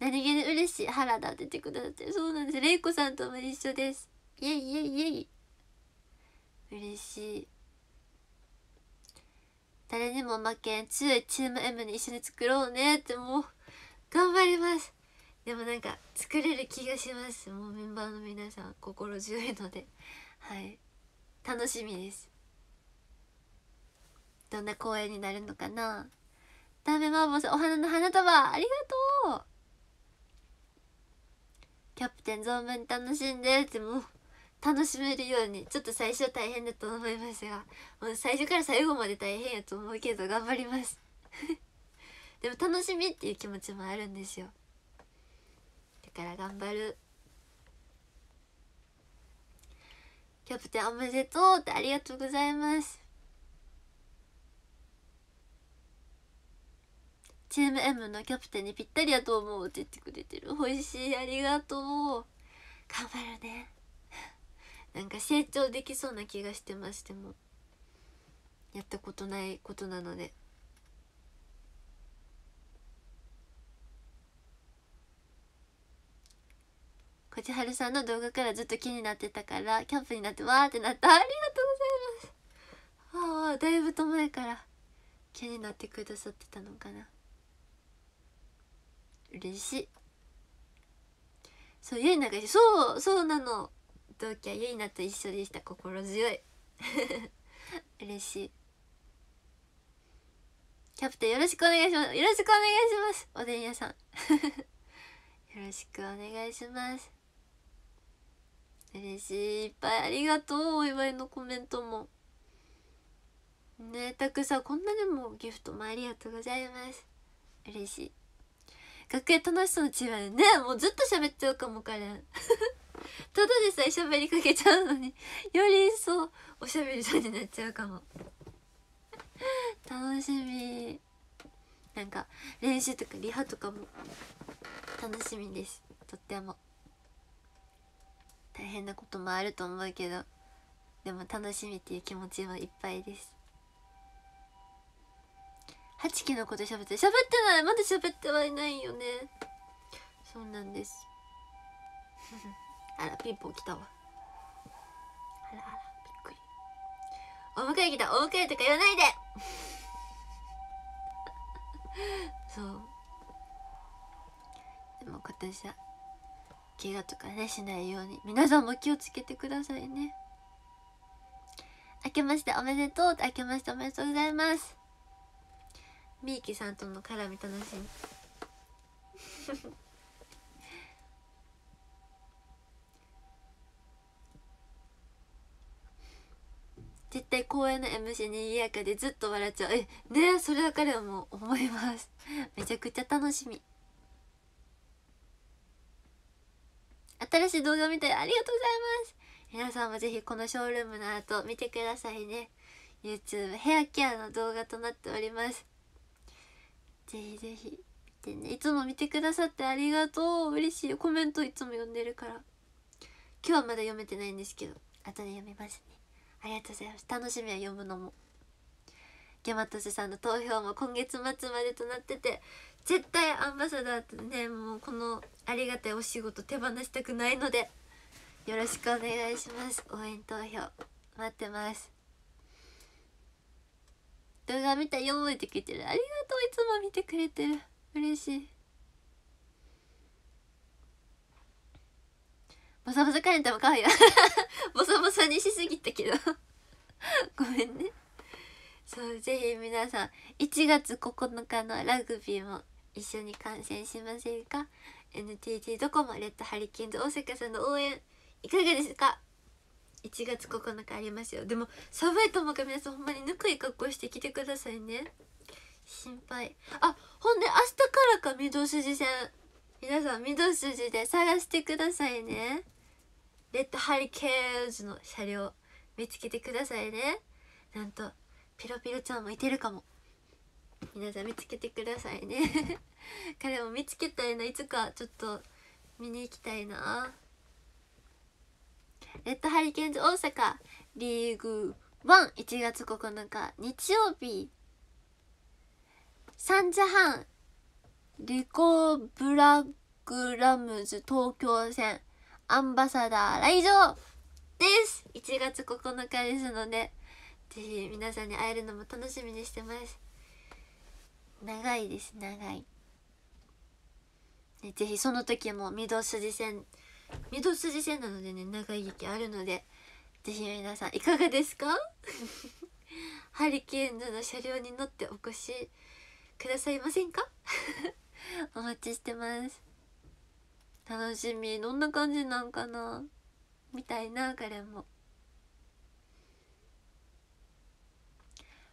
何気に嬉しい原田出てくださってそうなんですれいこさんとも一緒ですイエイイエイイエイ嬉しい誰にも負けん強いチーム M に一緒に作ろうねってもう頑張りますでもなんか作れる気がしますもうメンバーの皆さん心強いのではい楽しみですどんな公演になるのかなダメマーボーさんお花の花束ありがとうキャプテン存分楽しんでってもう楽しめるようにちょっと最初大変だと思いますがもう最初から最後まで大変やと思うけど頑張ります [laughs] でも楽しみっていう気持ちもあるんですよから頑張るキャプテンおめでとうってありがとうございますチーム M のキャプテンにぴったりやと思うって言ってくれてる美味しいありがとう頑張るね [laughs] なんか成長できそうな気がしてましてもやったことないことなのでこちはるさんの動画からずっと気になってたからキャンプになってわーってなったありがとうございますああだいぶと前から気になってくださってたのかな嬉しいそうゆいながそうそうなの同期はゆいなと一緒でした心強い [laughs] 嬉しいキャプテンよろしくお願いしますよろしくお願いしますおでん屋さん [laughs] よろしくお願いします嬉しいいっぱいありがとうお祝いのコメントもねえたくさんこんなにもギフトもありがとうございます嬉しい楽屋楽しそうな違ームねもうずっと喋っちゃうかもン [laughs] ただでさえ喋りかけちゃうのにより一層おしゃべりさんになっちゃうかも楽しみなんか練習とかリハとかも楽しみですとっても。大変なこともあると思うけどでも楽しみっていう気持ちはいっぱいですハチのこと喋って喋ってないまだ喋ってはいないよねそうなんですあらピンポン来たわあらあらびっくりお迎え来たお迎えとか言わないで [laughs] そうでも今年は怪我とかねしないように皆さんも気をつけてくださいね明けましておめでとう明けましておめでとうございますみーきさんとの絡み楽しみ [laughs] 絶対公演の MC にぎやかでずっと笑っちゃうえねそれだけでも思いますめちゃくちゃ楽しみ新しい動画を見てありがとうございます皆さんもぜひこのショールームの後見てくださいね YouTube ヘアケアの動画となっておりますぜひぜひ見てねいつも見てくださってありがとう嬉しいコメントいつも読んでるから今日はまだ読めてないんですけど後で読みますねありがとうございます楽しみは読むのもギャマトスさんの投票も今月末までとなってて絶対アンバサダーとねもうこのありがたいお仕事手放したくないのでよろしくお願いします応援投票待ってます動画見たよって聞いてるありがとういつも見てくれてる嬉しいボサボサカレンタも可愛いわ [laughs] ボサボサにしすぎたけど [laughs] ごめんねそうぜひ皆さん1月9日のラグビーも一緒に観戦しませんか NTT ドコモレッドハリケーンズ大阪さんの応援いかがですか1月9日ありますよでも寒いともか皆さんほんまにぬくい格好してきてくださいね心配あほんで明日からか御堂筋線皆さん御堂筋で探してくださいねレッドハリケーンズの車両見つけてくださいねなんとピロピロちゃんもいてるかも皆さん見つけてくださいね [laughs] 彼も見つけたいないつかちょっと見に行きたいなレッドハリケーンズ大阪リーグ11月9日日曜日3時半リコブラグラムズ東京戦アンバサダー来場です1月9日ですのでぜひ皆さんに会えるのも楽しみにしてます長いです長いね、ぜひその時も御堂筋線御堂筋線なのでね長い劇あるのでぜひ皆さんいかがですか [laughs] ハリケーンズの車両に乗ってお越しくださいませんか [laughs] お待ちしてます楽しみどんな感じなんかなみたいな彼も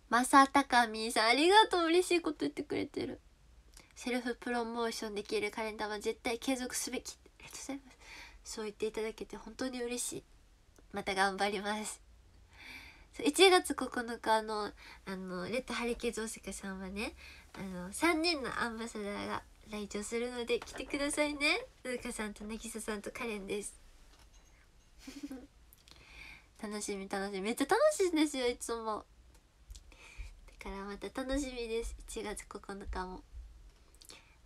まさたかみさんありがとう嬉しいこと言ってくれてるセルフプロモーションできるカレンダーは絶対継続すべきありがとうございますそう言っていただけて本当に嬉しいまた頑張ります1月9日のあのレッドハリケーウセカさんはねあの3人のアンバサダーが来場するので来てくださいねううかさんと渚ささんとカレンです [laughs] 楽しみ楽しみめっちゃ楽しいんですよいつもからまた楽しみです1月9日も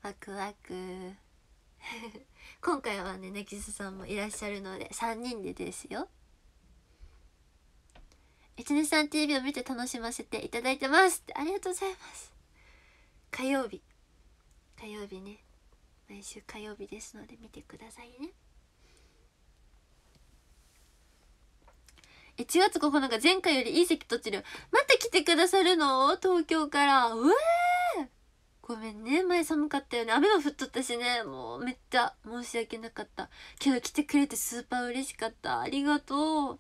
ワクワク [laughs] 今回はねネキスさんもいらっしゃるので3人でですよ一日さん TV を見て楽しませていただいてますってありがとうございます火曜日火曜日ね毎週火曜日ですので見てくださいねえ、1月9日、前回よりいい席取ってるまた来てくださるの東京から。うえーごめんね。前寒かったよね。雨も降っとったしね。もうめっちゃ申し訳なかった。けど来てくれてスーパー嬉しかった。ありがとう。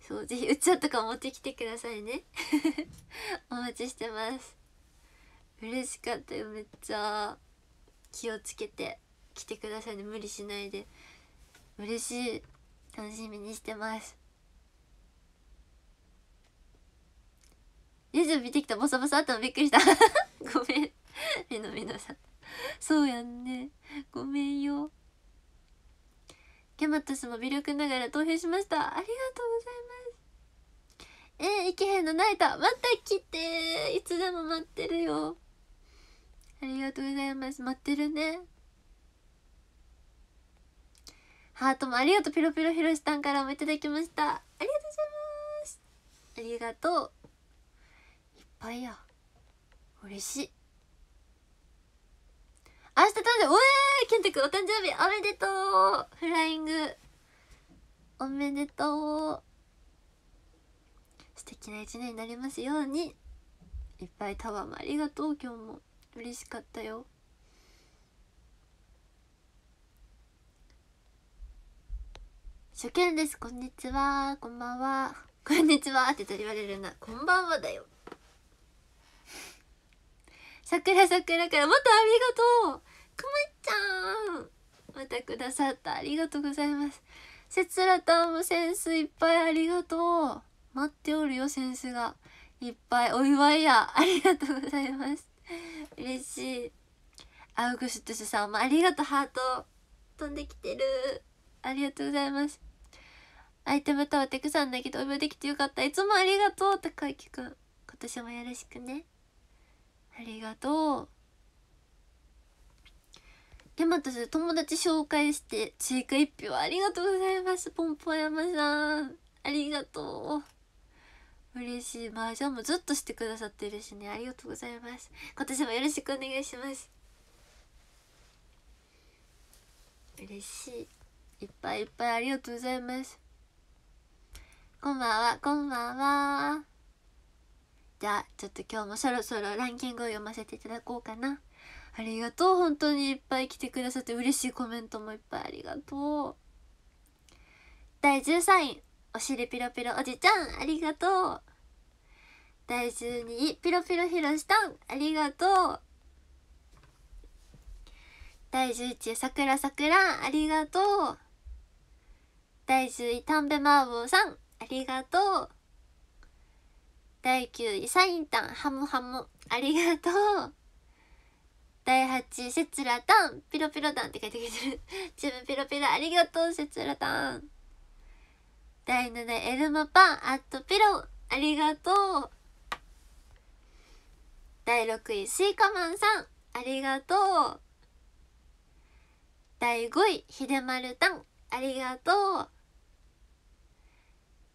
そう、ぜひ、うちわとか持ってきてくださいね。[laughs] お待ちしてます。嬉しかったよ、めっちゃ。気をつけて来てくださいね。無理しないで。嬉しい。楽しみにしてます。y o 見てきたボサボサってびっくりした [laughs] ごめんみのみのさんそうやんねごめんよキャマトスも微力ながら投票しましたありがとうございますえー、いけへんの泣いたまた来ていつでも待ってるよありがとうございます待ってるねハートもありがとうピロピロひろしさんからもいただきましたありがとうございますありがとうぱいや嬉しい明日誕生日おえー健太くんお誕生日おめでとうフライングおめでとう素敵な一年になりますようにいっぱいタワーもありがとう今日も嬉しかったよ初見ですこんにちはこんばんはこんにちはって言っ言われるなこんばんはだよ桜桜からまたありがとうくまちゃんまたくださったありがとうございますせつらたんもセンスいっぱいありがとう待っておるよセンスがいっぱいお祝いやありがとうございます嬉しいアウグストゥスさんもありがとうハート飛んできてるありがとうございますアイテムタワーてくさんだけどお祝いできてよかったいつもありがとう高木くん今年もよろしくねありがとう山田さん友達紹介して追加一票ありがとうございますポンポン山さんありがとう嬉しいまあじゃもうずっとしてくださってるしねありがとうございます今年もよろしくお願いします嬉しいいっぱいいっぱいありがとうございますこんばんはこんばんはじゃあちょっと今日もそろそろランキングを読ませていただこうかなありがとう本当にいっぱい来てくださって嬉しいコメントもいっぱいありがとう第13位お尻ピロピロおじちゃんありがとう第12位ピロピロひろしたんありがとう第11位さくらさくらありがとう第10位たんべまーさんありがとう第9位サインタンハムハムありがとう第8位せつらタンピロピロタンって書いてくれてる [laughs] 自分ピロピロありがとうせつらタン第7位エルマパンアットピロありがとう第6位スイカマンさんありがとう第5位ひでまるたんありがとう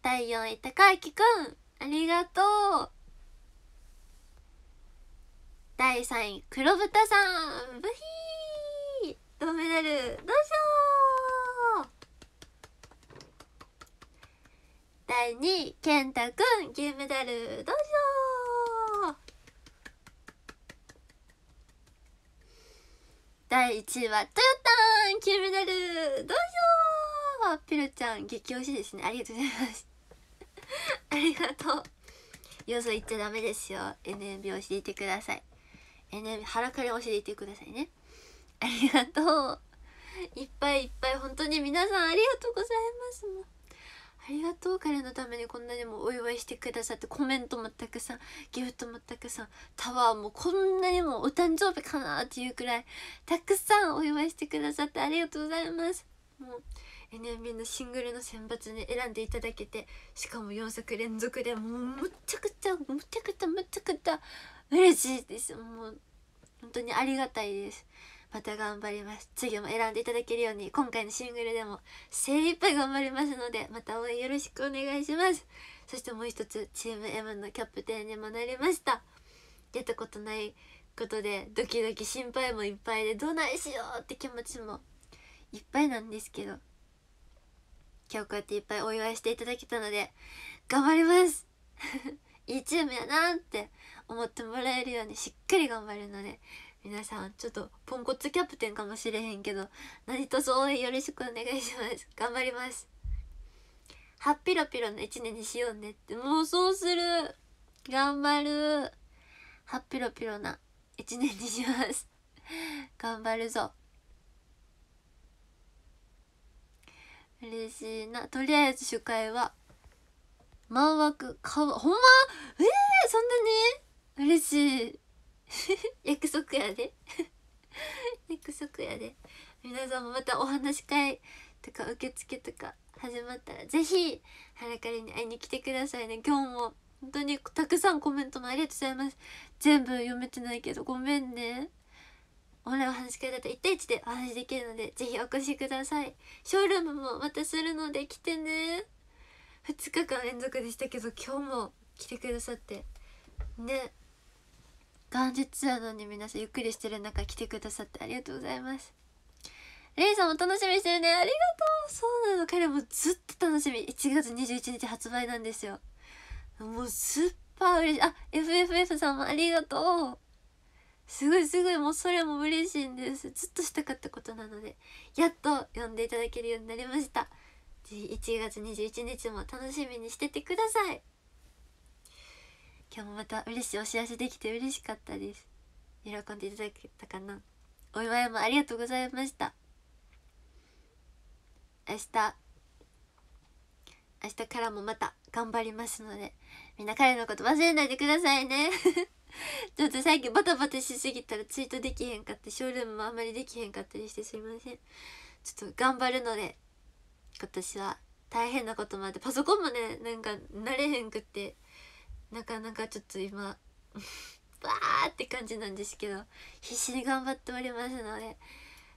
第4位たかあきくんありがとう第3位黒豚さんブヒー銅メダルどうしよう第2位健太くん銀メダルどうしよう第1位はトヨタン金メダルどうしようピロちゃん激推しですねありがとうございます [laughs] ありがとうよそ行っちゃダメですよ NMB 教えてください NMB 腹から教えてくださいねありがとういっぱいいっぱい本当に皆さんありがとうございますありがとう彼のためにこんなにもお祝いしてくださってコメントもたくさんギフトもたくさんタワーもこんなにもお誕生日かなっていうくらいたくさんお祝いしてくださってありがとうございますもう NMB のシングルの選抜に選んでいただけてしかも4作連続でもうむっちゃくちゃむっちゃくちゃむっちゃくちゃ嬉しいですもう本当にありがたいですまた頑張ります次も選んでいただけるように今回のシングルでも精一杯頑張りますのでまた応援よろしくお願いしますそしてもう一つチーム M のキャプテンにもなりました出たことないことでドキドキ心配もいっぱいでどないしようって気持ちもいっぱいなんですけど今日こうやっていっぱいお祝いしていただけたので頑張ります [laughs] いいチームやなって思ってもらえるようにしっかり頑張るので皆さんちょっとポンコツキャプテンかもしれへんけど何卒応援よろしくお願いします頑張りますはっぴろぴろの1年にしようねってもうそうする頑張るはっぴろぴろな1年にします [laughs] 頑張るぞ嬉しいなとりあえず初回は満枠かわほんまええー、そんなに嬉しい [laughs] 約束やで [laughs] 約束やで皆さんもまたお話し会とか受付とか始まったら是非はラかりに会いに来てくださいね今日も本当にたくさんコメントもありがとうございます全部読めてないけどごめんねオンラインお話し会だと1対1でお話できるのでぜひお越しくださいショールームもまたするので来てね2日間連続でしたけど今日も来てくださってね元日なのに皆さんゆっくりしてる中来てくださってありがとうございますレイさんも楽しみにしてるねありがとうそうなの彼もずっと楽しみ1月21日発売なんですよもうスーパーいあ FFF さんもありがとうすごいすごいもうそれも嬉しいんですずっとしたかったことなのでやっと読んでいただけるようになりました1月21日も楽しみにしててください今日もまた嬉しいお知らせできて嬉しかったです喜んでいただけたかなお祝いもありがとうございました明日明日からもまた頑張りますのでみんな彼のこと忘れないでくださいね [laughs] ちょっと最近バタバタしすぎたらツイートできへんかってショールームもあんまりできへんかったりしてすいませんちょっと頑張るので今年は大変なこともあってパソコンもねなんか慣れへんくってなかなかちょっと今 [laughs] バーって感じなんですけど必死に頑張っておりますので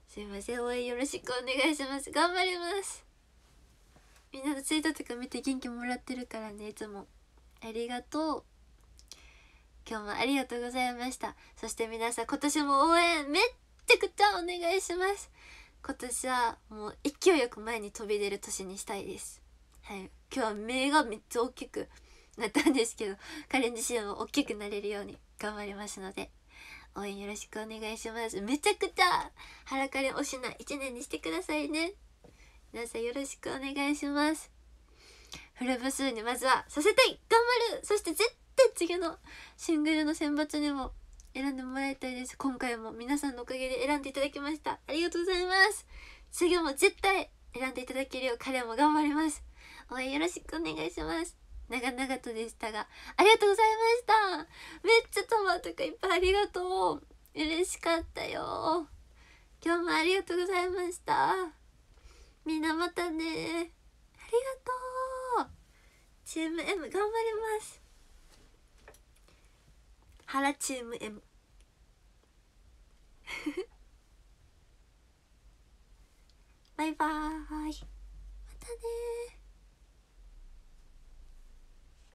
すいません応援よろしくお願いします頑張りますみんなのツイートとか見て元気もらってるからねいつもありがとう今日もありがとうございましたそして皆さん今年も応援めっちゃくちゃお願いします今年はもう勢いよく前に飛び出る年にしたいですはい今日は目がめっちゃ大きくなったんですけど彼自身も大きくなれるように頑張りますので応援よろしくお願いしますめちゃくちゃ腹枯れ推しな1年にしてくださいね皆さんよろしくお願いしますフルブ数にまずはさせたい頑張るそして絶対次のシングルの選抜にも選んでもらいたいです今回も皆さんのおかげで選んでいただきましたありがとうございます次も絶対選んでいただけるよう彼も頑張ります応援よろしくお願いします長々とでしたがありがとうございましためっちゃトマトがいっぱいありがとう嬉しかったよ今日もありがとうございましたみんなまたねありがとうチーム M 頑張ります原チーム M [laughs] バイバーイまたね